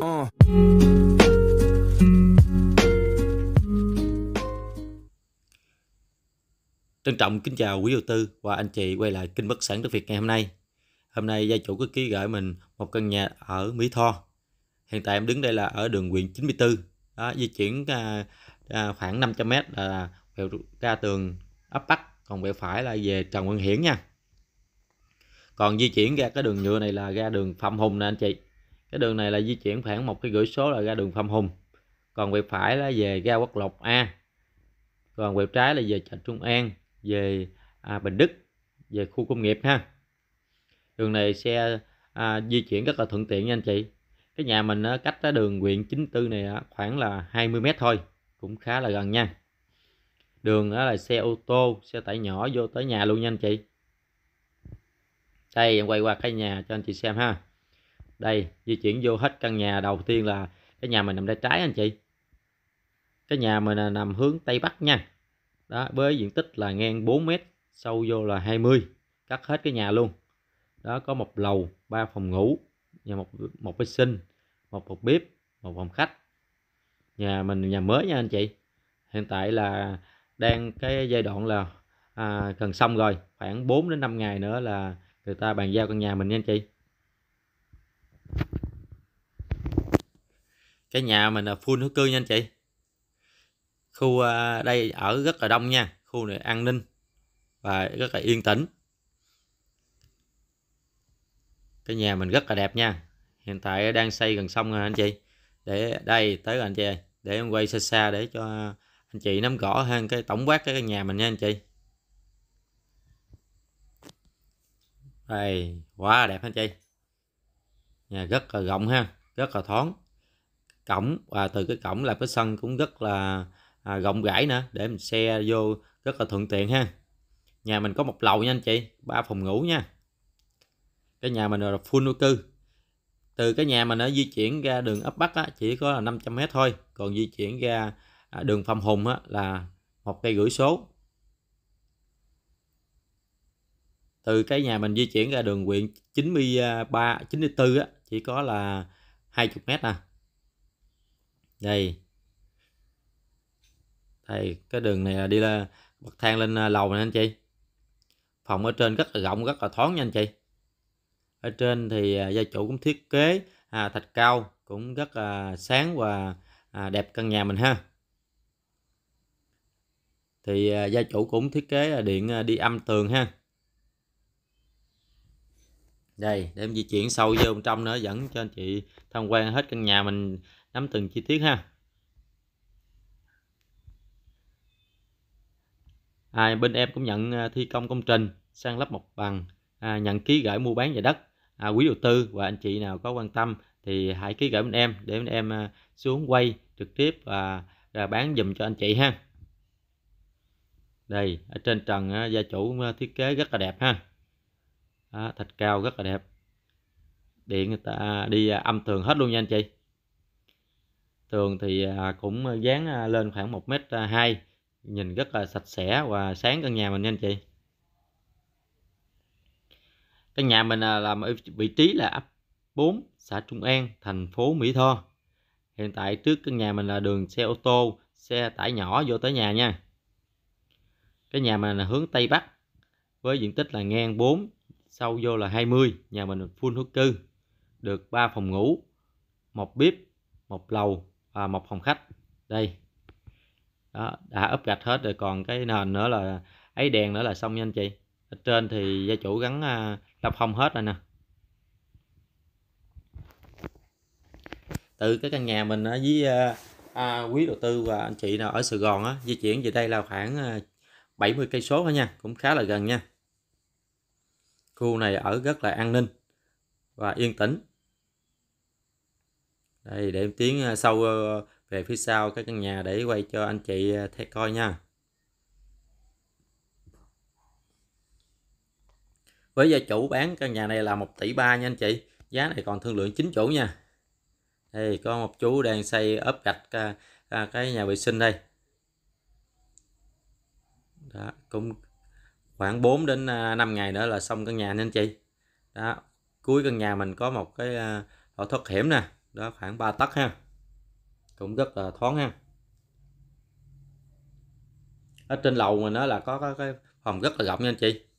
Uh. Trân trọng kính chào quý đầu tư và anh chị quay lại kênh bất sản đất Việt ngày hôm nay. Hôm nay gia chủ có ký gửi mình một căn nhà ở Mỹ Tho. Hiện tại em đứng đây là ở đường huyện 94. Đó, di chuyển à, à, khoảng 500 m là vẹo ra tường ấp Bắc, còn vẹo phải là về Trần Quang Hiển nha. Còn di chuyển ra cái đường nhựa này là ra đường Phạm Hùng nè anh chị cái đường này là di chuyển khoảng một cái gửi số là ra đường Phạm Hùng còn về phải là về ra quốc Lộc A còn về trái là về chợ Trung An về à, Bình Đức về khu công nghiệp ha đường này xe à, di chuyển rất là thuận tiện nha anh chị cái nhà mình á, cách cái đường huyện 94 này á, khoảng là 20 mét thôi cũng khá là gần nha đường đó là xe ô tô xe tải nhỏ vô tới nhà luôn nha anh chị đây em quay qua cái nhà cho anh chị xem ha đây di chuyển vô hết căn nhà đầu tiên là cái nhà mình nằm tay trái anh chị cái nhà mình nằm hướng tây bắc nha đó với diện tích là ngang 4 mét sâu vô là 20 cắt hết cái nhà luôn đó có một lầu ba phòng ngủ nhà một một vệ sinh một phòng bếp một phòng khách nhà mình nhà mới nha anh chị hiện tại là đang cái giai đoạn là à, cần xong rồi khoảng 4 đến 5 ngày nữa là người ta bàn giao căn nhà mình nha anh chị cái nhà mình là full thổ cư nha anh chị khu à, đây ở rất là đông nha khu này an ninh và rất là yên tĩnh cái nhà mình rất là đẹp nha hiện tại đang xây gần xong rồi anh chị để đây tới rồi anh chị để em quay xa xa để cho anh chị nắm rõ hơn cái tổng quát cái nhà mình nha anh chị đây quá đẹp anh chị nhà rất là rộng ha rất là thoáng cổng và từ cái cổng là cái sân cũng rất là à, rộng rãi nữa để mình xe vô rất là thuận tiện ha nhà mình có một lầu nha anh chị ba phòng ngủ nha cái nhà mình là full ô cư từ cái nhà mình nó di chuyển ra đường ấp bắc á, chỉ có là 500 mét thôi còn di chuyển ra à, đường phạm hùng á, là một cây gửi số từ cái nhà mình di chuyển ra đường huyện 93 94 á, chỉ có là 20 mét à đây đây cái đường này là đi là bậc thang lên à, lầu này anh chị phòng ở trên rất là rộng rất là thoáng nha anh chị ở trên thì à, gia chủ cũng thiết kế à, thạch cao cũng rất là sáng và à, đẹp căn nhà mình ha thì à, gia chủ cũng thiết kế à, điện đi âm tường ha đây để em di chuyển sâu vô trong nữa dẫn cho anh chị tham quan hết căn nhà mình nắm từng chi tiết ha à, bên em cũng nhận à, thi công công trình sang lắp mặt bằng à, nhận ký gửi mua bán nhà đất à, quý đầu tư và anh chị nào có quan tâm thì hãy ký gửi bên em để bên em à, xuống quay trực tiếp và, và bán dùm cho anh chị ha đây ở trên trần à, gia chủ thiết kế rất là đẹp ha à, thạch cao rất là đẹp điện người ta đi âm tường hết luôn nha anh chị thường thì à, cũng à, dán à, lên khoảng 1 m 2 nhìn rất là sạch sẽ và sáng căn nhà mình nha anh chị căn nhà mình là vị trí là ấp 4 xã Trung An thành phố Mỹ Tho hiện tại trước căn nhà mình là đường xe ô tô xe tải nhỏ vô tới nhà nha cái nhà mình là hướng Tây Bắc với diện tích là ngang 4 sâu vô là 20 nhà mình full thổ cư được 3 phòng ngủ một bếp một lầu à, một phòng khách đây đó đã ốp gạch hết rồi còn cái nền nữa là ấy đèn nữa là xong nha anh chị ở trên thì gia chủ gắn à, lắp không hết rồi nè từ cái căn nhà mình ở với à, à, quý đầu tư và anh chị nào ở Sài Gòn á di chuyển về đây là khoảng 70 à, cây số thôi nha cũng khá là gần nha khu này ở rất là an ninh và yên tĩnh đây để em tiến à, sâu ờ, về phía sau cái căn nhà để quay cho anh chị à, thấy coi nha với gia chủ bán căn nhà này là 1 tỷ ba nha anh chị giá này còn thương lượng chính chủ nha đây có một chú đang xây ốp gạch à, cái nhà vệ sinh đây đó, cũng khoảng 4 đến 5 ngày nữa là xong căn nhà nha anh chị đó cuối căn nhà mình có một cái lỗ thoát hiểm nè đó khoảng 3 tấc ha cũng rất là thoáng ha ở trên lầu mình nó là có cái phòng rất là rộng nha anh chị